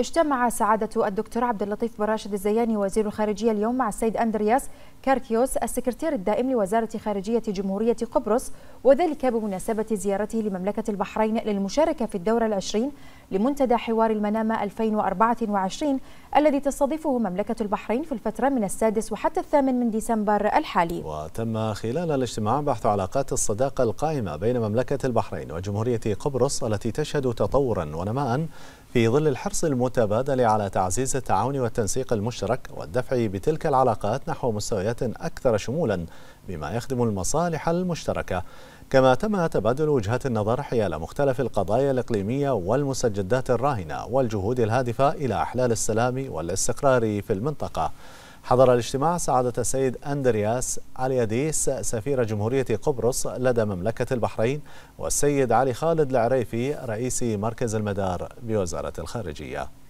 اجتمع سعادة الدكتور عبد اللطيف براشد الزياني وزير الخارجية اليوم مع السيد أندرياس كاركيوس السكرتير الدائم لوزارة خارجية جمهورية قبرص وذلك بمناسبة زيارته لمملكة البحرين للمشاركة في الدورة العشرين لمنتدى حوار المنامة 2024 الذي تستضيفه مملكة البحرين في الفترة من السادس وحتى الثامن من ديسمبر الحالي وتم خلال الاجتماع بحث علاقات الصداقة القائمة بين مملكة البحرين وجمهورية قبرص التي تشهد تطورا ونماء في ظل الحرص المتبادل على تعزيز التعاون والتنسيق المشترك والدفع بتلك العلاقات نحو مستويات أكثر شمولا بما يخدم المصالح المشتركة كما تم تبادل وجهات النظر حيال مختلف القضايا الإقليمية والمسجدات الراهنة والجهود الهادفة إلى أحلال السلام والاستقرار في المنطقة حضر الاجتماع سعادة السيد أندرياس الياديس سفير جمهورية قبرص لدى مملكة البحرين والسيد علي خالد العريفي رئيس مركز المدار بوزارة الخارجية